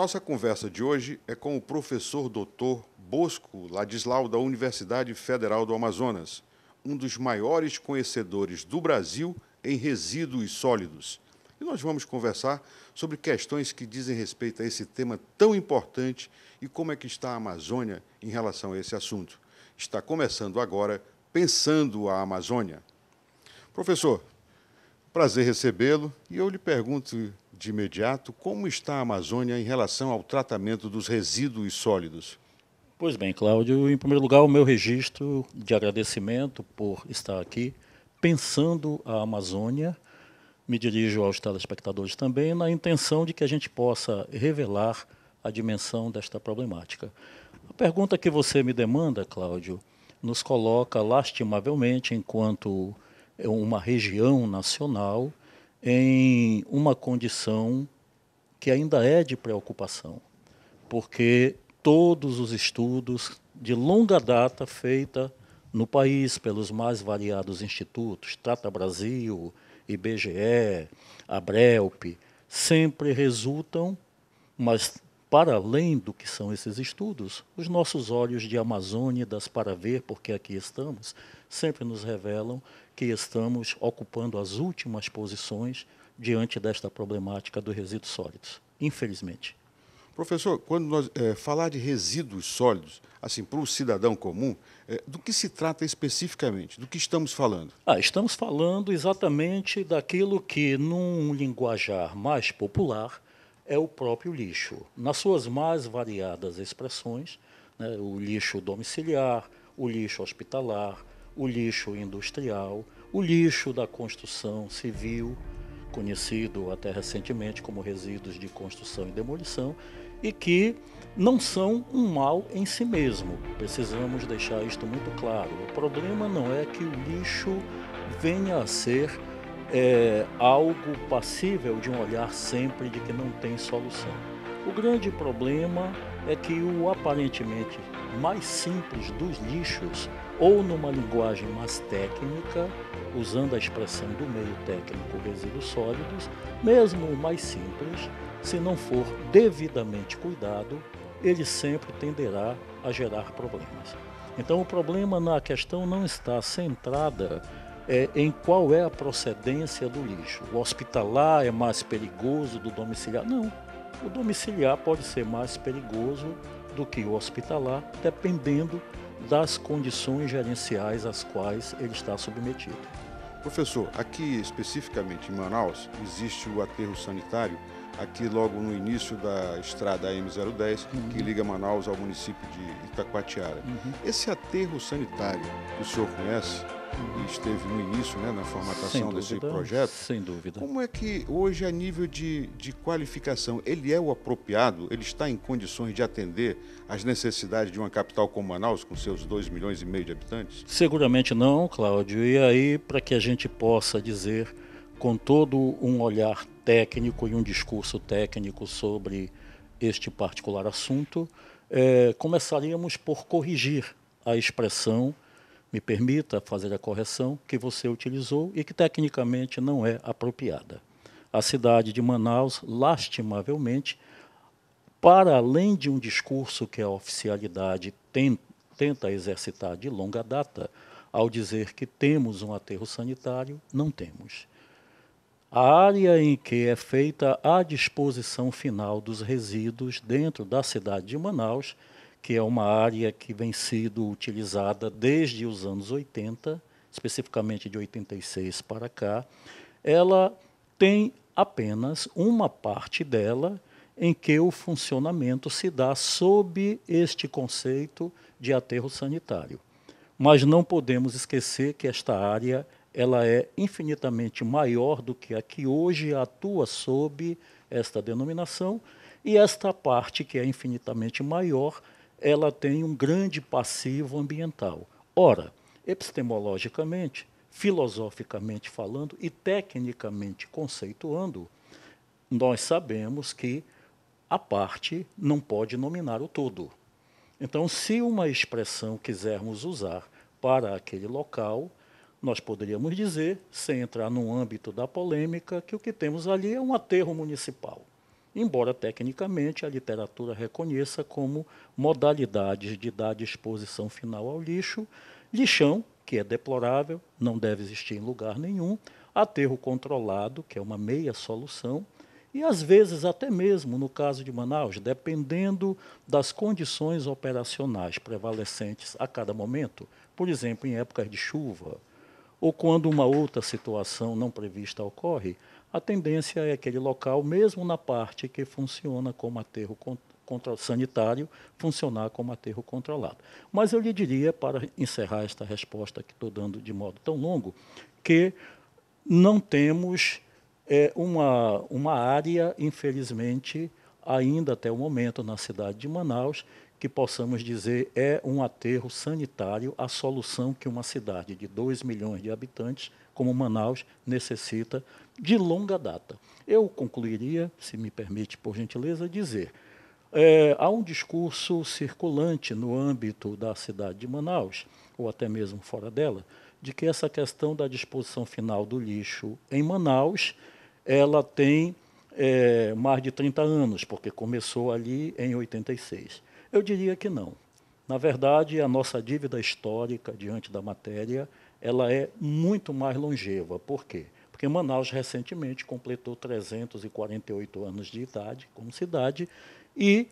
nossa conversa de hoje é com o professor doutor Bosco Ladislau, da Universidade Federal do Amazonas, um dos maiores conhecedores do Brasil em resíduos sólidos. E nós vamos conversar sobre questões que dizem respeito a esse tema tão importante e como é que está a Amazônia em relação a esse assunto. Está começando agora Pensando a Amazônia. Professor, prazer recebê-lo e eu lhe pergunto de imediato, como está a Amazônia em relação ao tratamento dos resíduos sólidos? Pois bem, Cláudio, em primeiro lugar, o meu registro de agradecimento por estar aqui pensando a Amazônia. Me dirijo aos telespectadores também na intenção de que a gente possa revelar a dimensão desta problemática. A pergunta que você me demanda, Cláudio, nos coloca lastimavelmente enquanto é uma região nacional em uma condição que ainda é de preocupação, porque todos os estudos de longa data feita no país pelos mais variados institutos, Trata Brasil, IBGE, Abrelp, sempre resultam, mas para além do que são esses estudos, os nossos olhos de Amazônidas para ver, porque aqui estamos, sempre nos revelam que estamos ocupando as últimas posições diante desta problemática dos resíduos sólidos, infelizmente. Professor, quando nós é, falar de resíduos sólidos, assim, para o cidadão comum, é, do que se trata especificamente? Do que estamos falando? Ah, estamos falando exatamente daquilo que, num linguajar mais popular, é o próprio lixo. Nas suas mais variadas expressões, né, o lixo domiciliar, o lixo hospitalar, o lixo industrial, o lixo da construção civil, conhecido até recentemente como resíduos de construção e demolição, e que não são um mal em si mesmo. Precisamos deixar isto muito claro. O problema não é que o lixo venha a ser é, algo passível de um olhar sempre de que não tem solução. O grande problema é que o aparentemente mais simples dos lixos ou numa linguagem mais técnica, usando a expressão do meio técnico resíduos sólidos, mesmo o mais simples, se não for devidamente cuidado, ele sempre tenderá a gerar problemas. Então o problema na questão não está centrada é, em qual é a procedência do lixo. O hospitalar é mais perigoso do domiciliar? Não. O domiciliar pode ser mais perigoso do que o hospitalar, dependendo das condições gerenciais às quais ele está submetido. Professor, aqui especificamente em Manaus, existe o aterro sanitário, aqui logo no início da estrada M010, uhum. que liga Manaus ao município de Itacoatiara. Uhum. Esse aterro sanitário que o senhor conhece, esteve no início, né, na formatação dúvida, desse projeto. Sem dúvida. Como é que hoje, a nível de, de qualificação, ele é o apropriado? Ele está em condições de atender às necessidades de uma capital como Manaus, com seus 2 milhões e meio de habitantes? Seguramente não, Cláudio. E aí, para que a gente possa dizer, com todo um olhar técnico e um discurso técnico sobre este particular assunto, é, começaríamos por corrigir a expressão me permita fazer a correção, que você utilizou e que tecnicamente não é apropriada. A cidade de Manaus, lastimavelmente, para além de um discurso que a oficialidade tem, tenta exercitar de longa data, ao dizer que temos um aterro sanitário, não temos. A área em que é feita a disposição final dos resíduos dentro da cidade de Manaus que é uma área que vem sendo utilizada desde os anos 80, especificamente de 86 para cá, ela tem apenas uma parte dela em que o funcionamento se dá sob este conceito de aterro sanitário. Mas não podemos esquecer que esta área ela é infinitamente maior do que a que hoje atua sob esta denominação, e esta parte que é infinitamente maior ela tem um grande passivo ambiental. Ora, epistemologicamente, filosoficamente falando e tecnicamente conceituando, nós sabemos que a parte não pode nominar o todo. Então, se uma expressão quisermos usar para aquele local, nós poderíamos dizer, sem entrar no âmbito da polêmica, que o que temos ali é um aterro municipal embora tecnicamente a literatura reconheça como modalidades de dar disposição final ao lixo, lixão, que é deplorável, não deve existir em lugar nenhum, aterro controlado, que é uma meia solução, e às vezes até mesmo no caso de Manaus, dependendo das condições operacionais prevalecentes a cada momento, por exemplo, em épocas de chuva, ou quando uma outra situação não prevista ocorre, a tendência é aquele local, mesmo na parte que funciona como aterro sanitário, funcionar como aterro controlado. Mas eu lhe diria, para encerrar esta resposta que estou dando de modo tão longo, que não temos é, uma, uma área, infelizmente, ainda até o momento na cidade de Manaus, que possamos dizer é um aterro sanitário a solução que uma cidade de 2 milhões de habitantes, como Manaus, necessita de longa data. Eu concluiria, se me permite, por gentileza, dizer. É, há um discurso circulante no âmbito da cidade de Manaus, ou até mesmo fora dela, de que essa questão da disposição final do lixo em Manaus, ela tem é, mais de 30 anos, porque começou ali em 86. Eu diria que não. Na verdade, a nossa dívida histórica diante da matéria, ela é muito mais longeva. Por quê? Porque Manaus recentemente completou 348 anos de idade como cidade e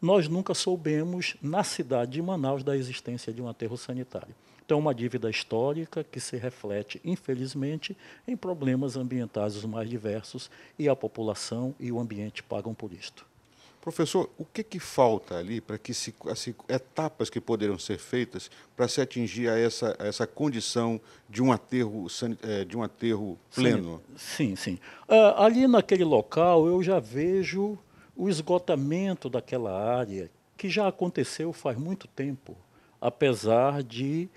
nós nunca soubemos na cidade de Manaus da existência de um aterro sanitário. Então, é uma dívida histórica que se reflete, infelizmente, em problemas ambientais os mais diversos e a população e o ambiente pagam por isto. Professor, o que, que falta ali para que se, etapas que poderiam ser feitas para se atingir a essa, a essa condição de um aterro, é, de um aterro pleno? Sim, sim. sim. Uh, ah, ali naquele local eu já vejo o esgotamento daquela área que já aconteceu faz muito tempo, apesar de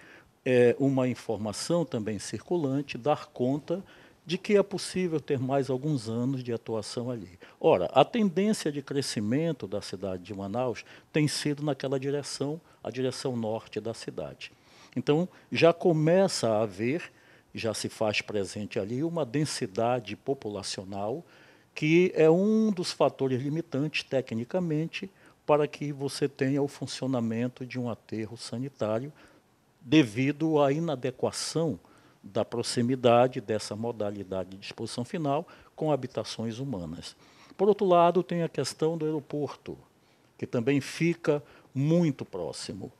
é, uma informação também circulante dar conta de que é possível ter mais alguns anos de atuação ali. Ora, a tendência de crescimento da cidade de Manaus tem sido naquela direção, a direção norte da cidade. Então, já começa a haver, já se faz presente ali, uma densidade populacional que é um dos fatores limitantes, tecnicamente, para que você tenha o funcionamento de um aterro sanitário devido à inadequação da proximidade dessa modalidade de disposição final com habitações humanas. Por outro lado, tem a questão do aeroporto, que também fica muito próximo.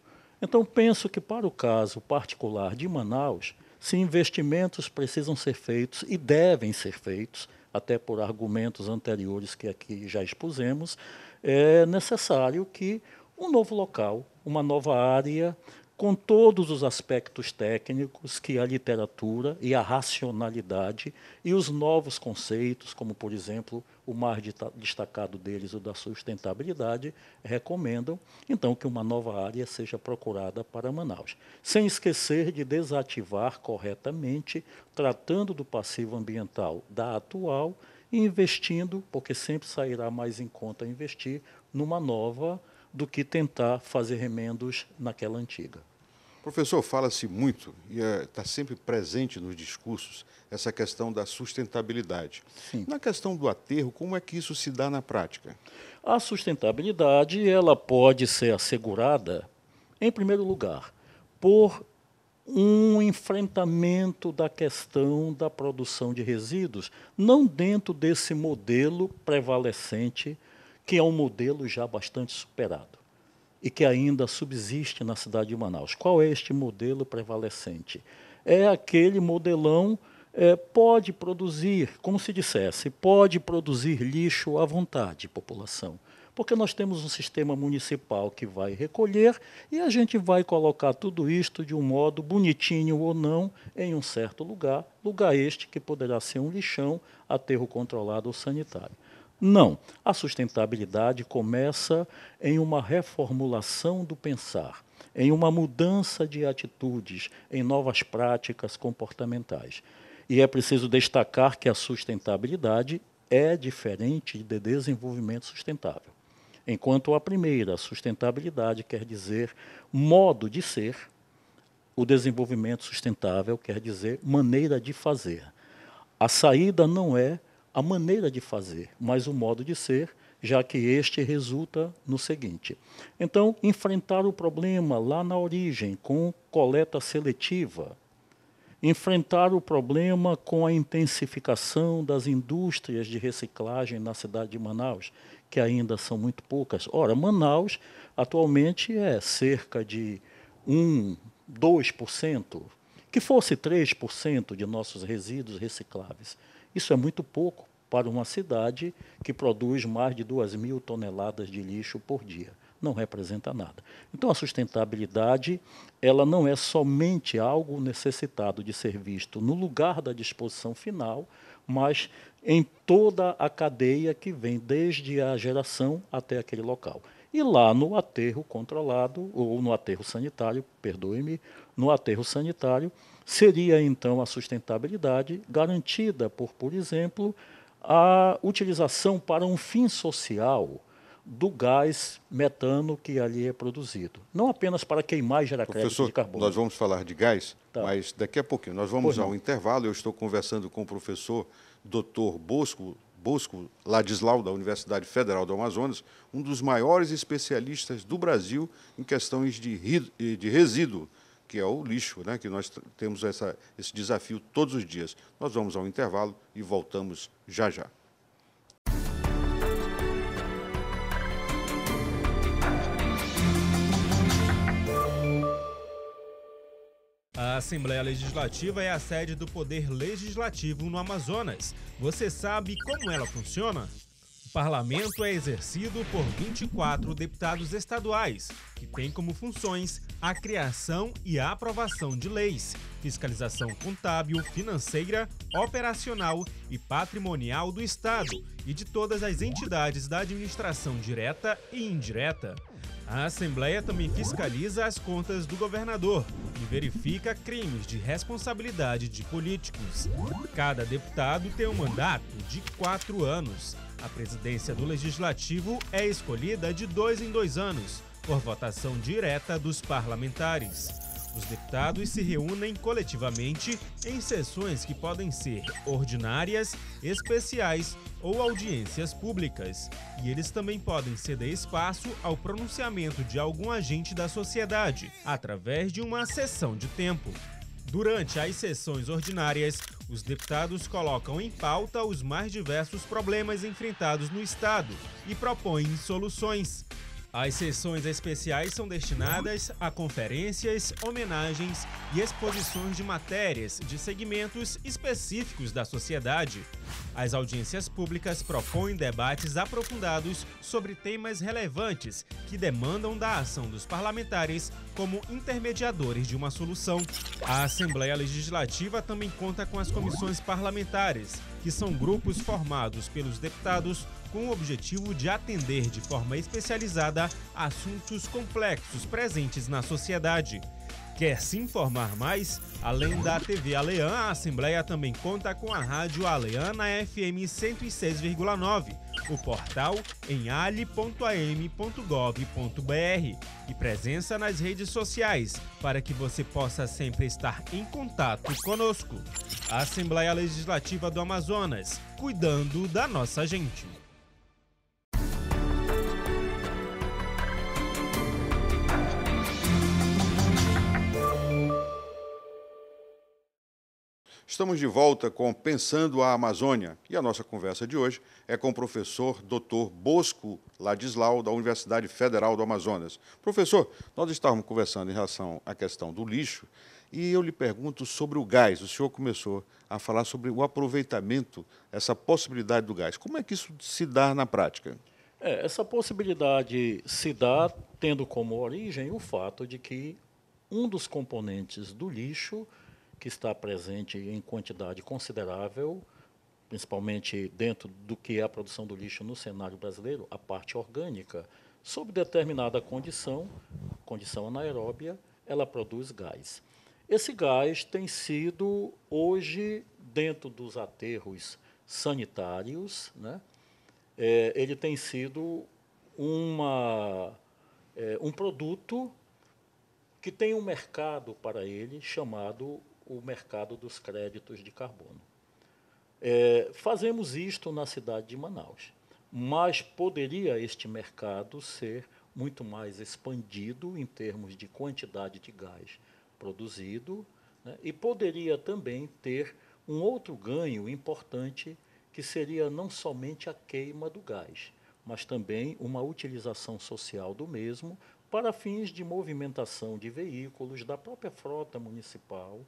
Então, penso que, para o caso particular de Manaus, se investimentos precisam ser feitos e devem ser feitos, até por argumentos anteriores que aqui já expusemos, é necessário que um novo local, uma nova área, com todos os aspectos técnicos que a literatura e a racionalidade e os novos conceitos, como, por exemplo, o mais destacado deles, o da sustentabilidade, recomendam, então, que uma nova área seja procurada para Manaus. Sem esquecer de desativar corretamente, tratando do passivo ambiental da atual e investindo, porque sempre sairá mais em conta investir numa nova do que tentar fazer remendos naquela antiga. Professor, fala-se muito e está é, tá sempre presente nos discursos essa questão da sustentabilidade. Sim. Na questão do aterro, como é que isso se dá na prática? A sustentabilidade ela pode ser assegurada, em primeiro lugar, por um enfrentamento da questão da produção de resíduos, não dentro desse modelo prevalecente que é um modelo já bastante superado e que ainda subsiste na cidade de Manaus. Qual é este modelo prevalecente? É aquele modelão é, pode produzir, como se dissesse, pode produzir lixo à vontade, população. Porque nós temos um sistema municipal que vai recolher e a gente vai colocar tudo isto de um modo bonitinho ou não em um certo lugar, lugar este que poderá ser um lixão, aterro controlado ou sanitário. Não. A sustentabilidade começa em uma reformulação do pensar, em uma mudança de atitudes, em novas práticas comportamentais. E é preciso destacar que a sustentabilidade é diferente de desenvolvimento sustentável. Enquanto a primeira, sustentabilidade, quer dizer modo de ser, o desenvolvimento sustentável quer dizer maneira de fazer. A saída não é a maneira de fazer, mas o modo de ser, já que este resulta no seguinte. Então, enfrentar o problema lá na origem com coleta seletiva, enfrentar o problema com a intensificação das indústrias de reciclagem na cidade de Manaus, que ainda são muito poucas. Ora, Manaus atualmente é cerca de 1, 2%, que fosse 3% de nossos resíduos recicláveis. Isso é muito pouco para uma cidade que produz mais de 2 mil toneladas de lixo por dia. Não representa nada. Então, a sustentabilidade ela não é somente algo necessitado de ser visto no lugar da disposição final, mas em toda a cadeia que vem desde a geração até aquele local. E lá no aterro controlado, ou no aterro sanitário, perdoe-me, no aterro sanitário, seria então a sustentabilidade garantida por, por exemplo, a utilização para um fim social do gás metano que ali é produzido. Não apenas para queimar e gerar crédito de carbono. Nós vamos falar de gás, tá. mas daqui a pouquinho. Nós vamos ao intervalo. Eu estou conversando com o professor Dr. Bosco, Bosco Ladislau, da Universidade Federal do Amazonas, um dos maiores especialistas do Brasil em questões de, de resíduo que é o lixo, né, que nós temos essa, esse desafio todos os dias. Nós vamos ao intervalo e voltamos já já. A Assembleia Legislativa é a sede do Poder Legislativo no Amazonas. Você sabe como ela funciona? parlamento é exercido por 24 deputados estaduais, que têm como funções a criação e a aprovação de leis, fiscalização contábil, financeira, operacional e patrimonial do Estado e de todas as entidades da administração direta e indireta. A Assembleia também fiscaliza as contas do governador e verifica crimes de responsabilidade de políticos. Cada deputado tem um mandato de quatro anos. A presidência do Legislativo é escolhida de dois em dois anos, por votação direta dos parlamentares. Os deputados se reúnem coletivamente em sessões que podem ser ordinárias, especiais ou audiências públicas. E eles também podem ceder espaço ao pronunciamento de algum agente da sociedade, através de uma sessão de tempo. Durante as sessões ordinárias, os deputados colocam em pauta os mais diversos problemas enfrentados no Estado e propõem soluções. As sessões especiais são destinadas a conferências, homenagens e exposições de matérias de segmentos específicos da sociedade. As audiências públicas propõem debates aprofundados sobre temas relevantes que demandam da ação dos parlamentares como intermediadores de uma solução. A Assembleia Legislativa também conta com as comissões parlamentares, que são grupos formados pelos deputados com o objetivo de atender de forma especializada assuntos complexos presentes na sociedade. Quer se informar mais? Além da TV Aleã, a Assembleia também conta com a Rádio Aleã na FM 106,9, o portal em ale.am.gov.br e presença nas redes sociais para que você possa sempre estar em contato conosco. A Assembleia Legislativa do Amazonas, cuidando da nossa gente. Estamos de volta com Pensando a Amazônia e a nossa conversa de hoje é com o professor Dr. Bosco Ladislau, da Universidade Federal do Amazonas. Professor, nós estávamos conversando em relação à questão do lixo e eu lhe pergunto sobre o gás. O senhor começou a falar sobre o aproveitamento, essa possibilidade do gás. Como é que isso se dá na prática? É, essa possibilidade se dá tendo como origem o fato de que um dos componentes do lixo que está presente em quantidade considerável, principalmente dentro do que é a produção do lixo no cenário brasileiro, a parte orgânica, sob determinada condição, condição anaeróbia, ela produz gás. Esse gás tem sido, hoje, dentro dos aterros sanitários, né, é, ele tem sido uma, é, um produto que tem um mercado para ele chamado o mercado dos créditos de carbono. É, fazemos isto na cidade de Manaus, mas poderia este mercado ser muito mais expandido em termos de quantidade de gás produzido né, e poderia também ter um outro ganho importante que seria não somente a queima do gás, mas também uma utilização social do mesmo para fins de movimentação de veículos da própria frota municipal,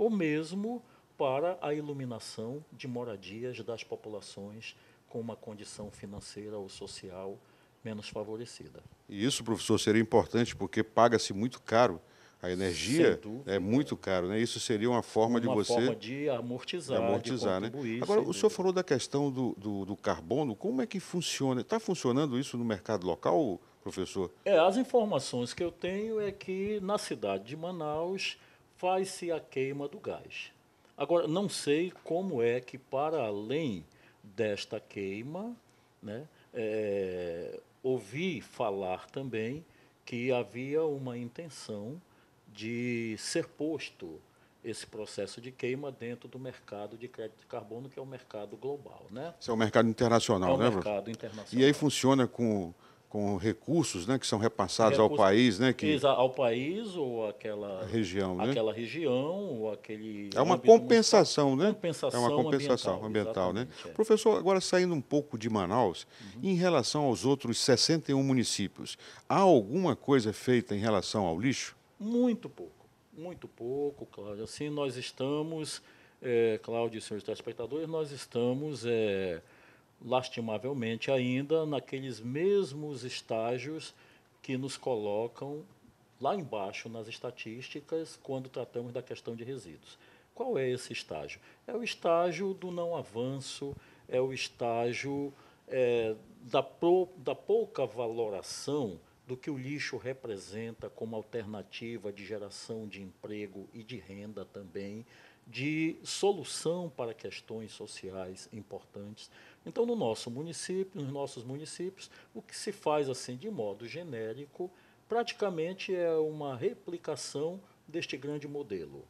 ou mesmo para a iluminação de moradias das populações com uma condição financeira ou social menos favorecida. E isso, professor, seria importante porque paga-se muito caro a energia é muito caro, né? Isso seria uma forma uma de você. Uma forma de amortizar. De amortizar, de né? Agora, o senhor falou da questão do, do, do carbono, como é que funciona? Está funcionando isso no mercado local, professor? É, as informações que eu tenho é que na cidade de Manaus faz-se a queima do gás. Agora, não sei como é que, para além desta queima, né, é, ouvi falar também que havia uma intenção de ser posto esse processo de queima dentro do mercado de crédito de carbono, que é o mercado global. Né? Isso é o mercado internacional, é o né, mercado internacional. E aí funciona com com recursos né, que são repassados ao país, né? Que... Ao país ou aquela região, né? aquela região, ou aquele. É uma compensação, né? Compensação é uma compensação ambiental, ambiental né? É. Professor, agora saindo um pouco de Manaus, uhum. em relação aos outros 61 municípios, há alguma coisa feita em relação ao lixo? Muito pouco, muito pouco, Cláudio. Assim, nós estamos, é, eh, Cláudio e senhores telespectadores, nós estamos. É, lastimavelmente ainda naqueles mesmos estágios que nos colocam lá embaixo nas estatísticas quando tratamos da questão de resíduos. Qual é esse estágio? É o estágio do não avanço, é o estágio é, da, pro, da pouca valoração do que o lixo representa como alternativa de geração de emprego e de renda também, de solução para questões sociais importantes. Então, no nosso município, nos nossos municípios, o que se faz assim de modo genérico, praticamente é uma replicação deste grande modelo.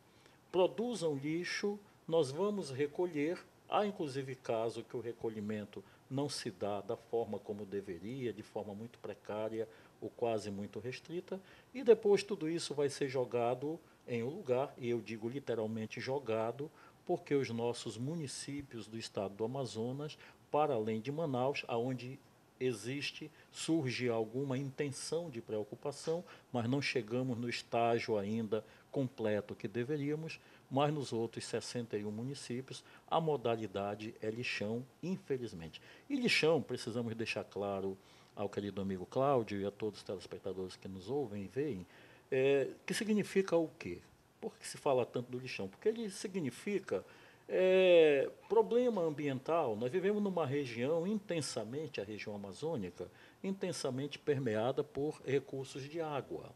Produzam lixo, nós vamos recolher. Há inclusive caso que o recolhimento não se dá da forma como deveria, de forma muito precária ou quase muito restrita, e depois tudo isso vai ser jogado em um lugar, e eu digo literalmente jogado, porque os nossos municípios do estado do Amazonas, para além de Manaus, aonde existe, surge alguma intenção de preocupação, mas não chegamos no estágio ainda completo que deveríamos, mas nos outros 61 municípios a modalidade é lixão, infelizmente. E lixão, precisamos deixar claro ao querido amigo Cláudio e a todos os telespectadores que nos ouvem e veem, é, que significa o quê? Por que se fala tanto do lixão? Porque ele significa é, problema ambiental. Nós vivemos numa região intensamente, a região amazônica, intensamente permeada por recursos de água.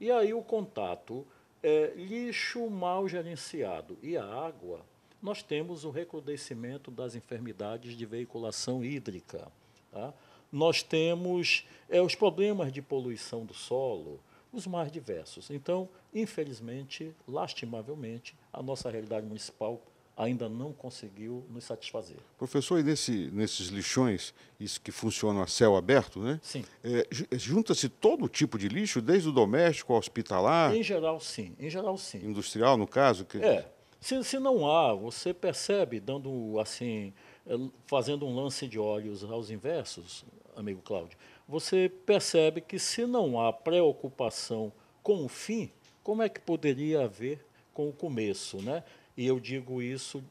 E aí o contato é, lixo mal gerenciado e a água, nós temos o recrudescimento das enfermidades de veiculação hídrica. Tá? Nós temos é, os problemas de poluição do solo, os mais diversos. Então, infelizmente, lastimavelmente, a nossa realidade municipal ainda não conseguiu nos satisfazer. Professor, e nesse, nesses lixões, isso que funciona a céu aberto, né? Sim. É, Junta-se todo tipo de lixo, desde o doméstico ao hospitalar? Em geral, sim. Em geral, sim. Industrial, no caso? Que... É. Se, se não há, você percebe, dando assim, é, fazendo um lance de olhos aos inversos, amigo Cláudio, você percebe que se não há preocupação com o fim, como é que poderia haver com o começo, né? E eu digo isso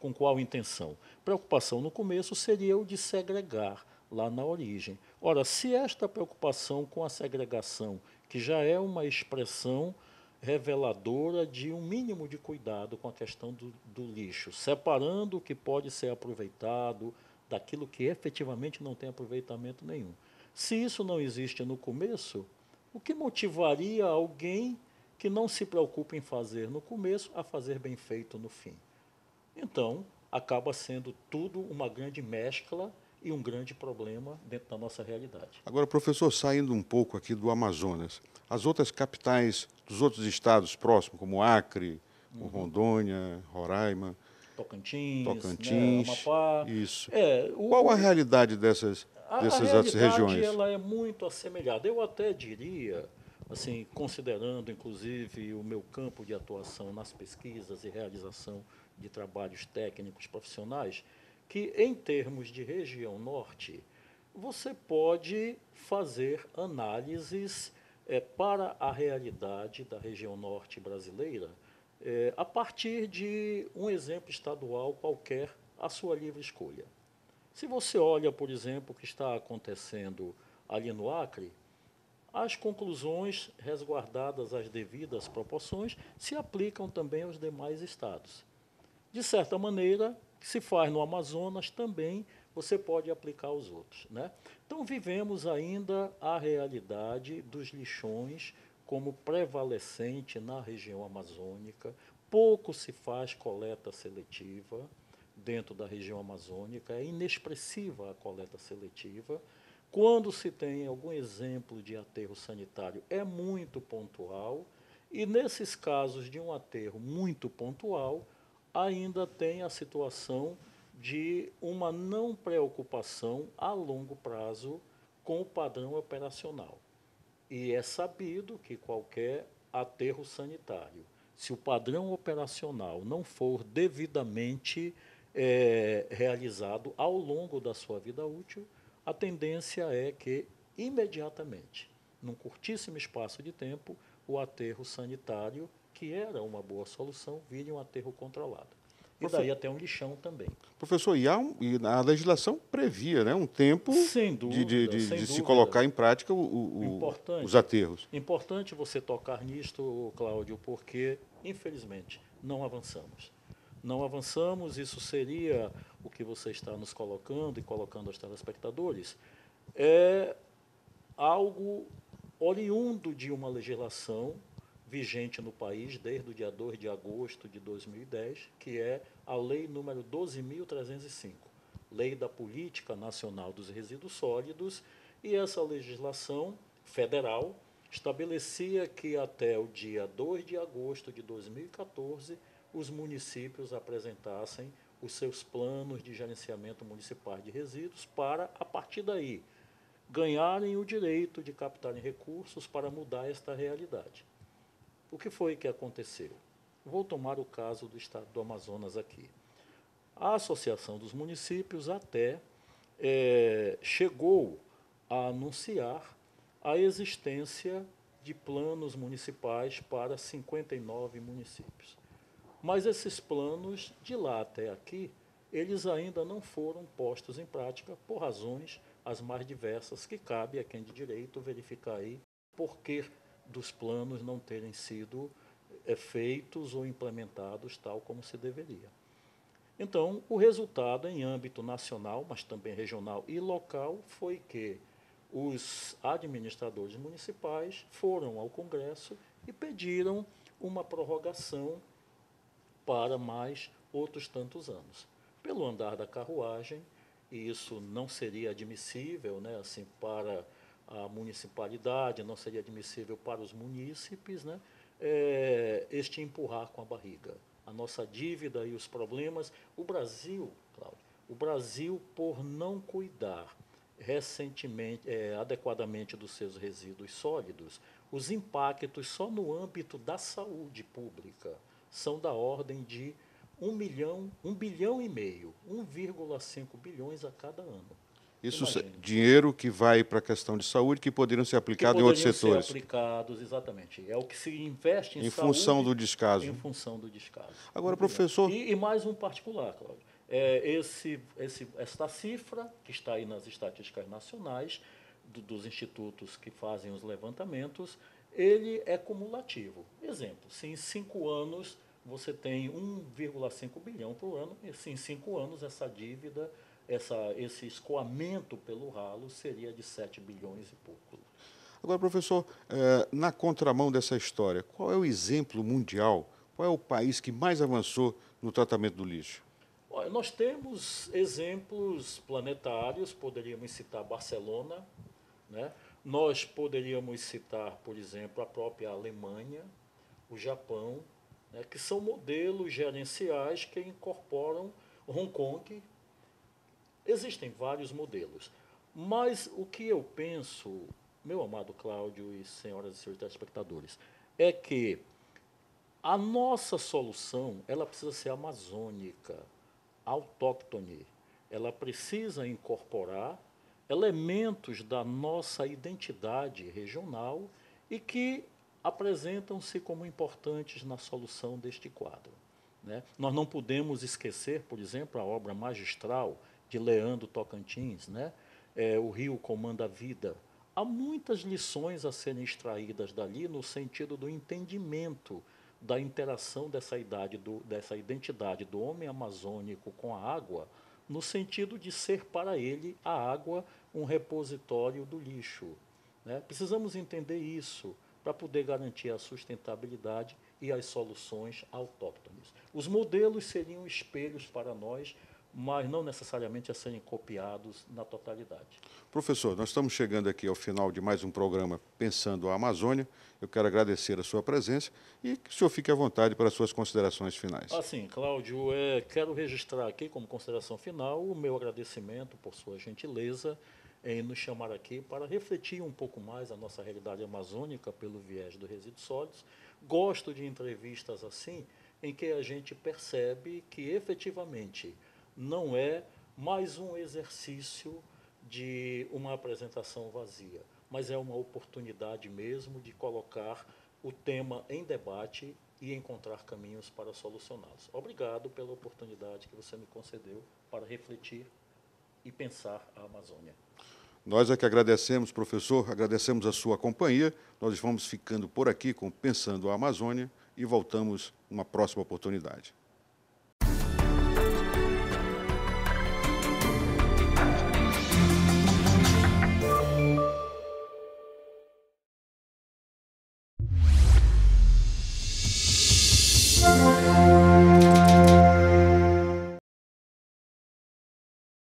com qual intenção? Preocupação no começo seria o de segregar lá na origem. Ora, se esta preocupação com a segregação, que já é uma expressão reveladora de um mínimo de cuidado com a questão do, do lixo, separando o que pode ser aproveitado daquilo que efetivamente não tem aproveitamento nenhum. Se isso não existe no começo, o que motivaria alguém que não se preocupa em fazer no começo a fazer bem feito no fim? Então, acaba sendo tudo uma grande mescla e um grande problema dentro da nossa realidade. Agora, professor, saindo um pouco aqui do Amazonas, as outras capitais dos outros estados próximos, como Acre, uhum. Rondônia, Roraima, Tocantins, né, Tocantins né, Amapá. Isso. É, o... Qual a realidade dessas dessas a, a outras regiões. Ela é muito assemelhada. Eu até diria, assim, considerando inclusive o meu campo de atuação nas pesquisas e realização de trabalhos técnicos profissionais, que em termos de região norte, você pode fazer análises é, para a realidade da região norte brasileira é, a partir de um exemplo estadual qualquer à sua livre escolha. Se você olha, por exemplo, o que está acontecendo ali no Acre, as conclusões, resguardadas as devidas proporções, se aplicam também aos demais estados. De certa maneira, que se faz no Amazonas também você pode aplicar aos outros. Né? Então, vivemos ainda a realidade dos lixões como prevalecente na região amazônica, pouco se faz coleta seletiva dentro da região amazônica, é inexpressiva a coleta seletiva. Quando se tem algum exemplo de aterro sanitário, é muito pontual. E nesses casos de um aterro muito pontual, ainda tem a situação de uma não preocupação a longo prazo com o padrão operacional. E é sabido que qualquer aterro sanitário, se o padrão operacional não for devidamente é, realizado ao longo da sua vida útil, a tendência é que, imediatamente, num curtíssimo espaço de tempo, o aterro sanitário, que era uma boa solução, vire um aterro controlado. E daí até um lixão também. Professor, e, um, e a legislação previa né, um tempo dúvida, de, de, de se colocar em prática o, o, os aterros. Importante você tocar nisto, Cláudio, porque, infelizmente, não avançamos não avançamos, isso seria o que você está nos colocando e colocando aos telespectadores, é algo oriundo de uma legislação vigente no país desde o dia 2 de agosto de 2010, que é a Lei número 12.305, Lei da Política Nacional dos Resíduos Sólidos, e essa legislação federal estabelecia que até o dia 2 de agosto de 2014 os municípios apresentassem os seus planos de gerenciamento municipal de resíduos para, a partir daí, ganharem o direito de captarem recursos para mudar esta realidade. O que foi que aconteceu? Vou tomar o caso do estado do Amazonas aqui. A Associação dos Municípios até é, chegou a anunciar a existência de planos municipais para 59 municípios. Mas esses planos, de lá até aqui, eles ainda não foram postos em prática por razões as mais diversas que cabe a quem de direito verificar aí por que dos planos não terem sido eh, feitos ou implementados tal como se deveria. Então, o resultado em âmbito nacional, mas também regional e local, foi que os administradores municipais foram ao Congresso e pediram uma prorrogação para mais outros tantos anos. Pelo andar da carruagem, e isso não seria admissível né, assim, para a municipalidade, não seria admissível para os munícipes, né, é, este empurrar com a barriga. A nossa dívida e os problemas. O Brasil, Cláudio, o Brasil, por não cuidar recentemente, é, adequadamente dos seus resíduos sólidos, os impactos só no âmbito da saúde pública são da ordem de 1 milhão, 1 bilhão e meio, 1,5 bilhões a cada ano. Isso é dinheiro que vai para a questão de saúde, que poderiam ser aplicados em outros setores. Ser aplicados, exatamente. É o que se investe em, em saúde, função do descaso. Em função do descaso. Agora, professor. E, e mais um particular, Cláudio. É, esse, esse, esta cifra, que está aí nas estatísticas nacionais, do, dos institutos que fazem os levantamentos, ele é cumulativo. Exemplo, se em cinco anos você tem 1,5 bilhão por ano, e sim, em cinco anos essa dívida, essa, esse escoamento pelo ralo seria de 7 bilhões e pouco. Agora, professor, eh, na contramão dessa história, qual é o exemplo mundial? Qual é o país que mais avançou no tratamento do lixo? Olha, nós temos exemplos planetários, poderíamos citar Barcelona, né? nós poderíamos citar, por exemplo, a própria Alemanha, o Japão, né, que são modelos gerenciais que incorporam Hong Kong. Existem vários modelos, mas o que eu penso, meu amado Cláudio e senhoras e senhores telespectadores, é que a nossa solução ela precisa ser amazônica, autóctone. Ela precisa incorporar elementos da nossa identidade regional e que apresentam-se como importantes na solução deste quadro. Né? Nós não podemos esquecer, por exemplo, a obra magistral de Leandro Tocantins, né? É, o Rio Comanda a Vida. Há muitas lições a serem extraídas dali no sentido do entendimento da interação dessa, idade do, dessa identidade do homem amazônico com a água, no sentido de ser para ele a água um repositório do lixo. Né? Precisamos entender isso para poder garantir a sustentabilidade e as soluções autóctones. Os modelos seriam espelhos para nós, mas não necessariamente a serem copiados na totalidade. Professor, nós estamos chegando aqui ao final de mais um programa Pensando a Amazônia. Eu quero agradecer a sua presença e que o senhor fique à vontade para as suas considerações finais. Assim, Cláudio, é, quero registrar aqui como consideração final o meu agradecimento por sua gentileza em é, nos chamar aqui para refletir um pouco mais a nossa realidade amazônica pelo viés do resíduos sólidos. Gosto de entrevistas assim, em que a gente percebe que efetivamente não é mais um exercício de uma apresentação vazia, mas é uma oportunidade mesmo de colocar o tema em debate e encontrar caminhos para solucioná-los. Obrigado pela oportunidade que você me concedeu para refletir e pensar a Amazônia. Nós é que agradecemos, professor, agradecemos a sua companhia. Nós vamos ficando por aqui com Pensando a Amazônia e voltamos numa próxima oportunidade.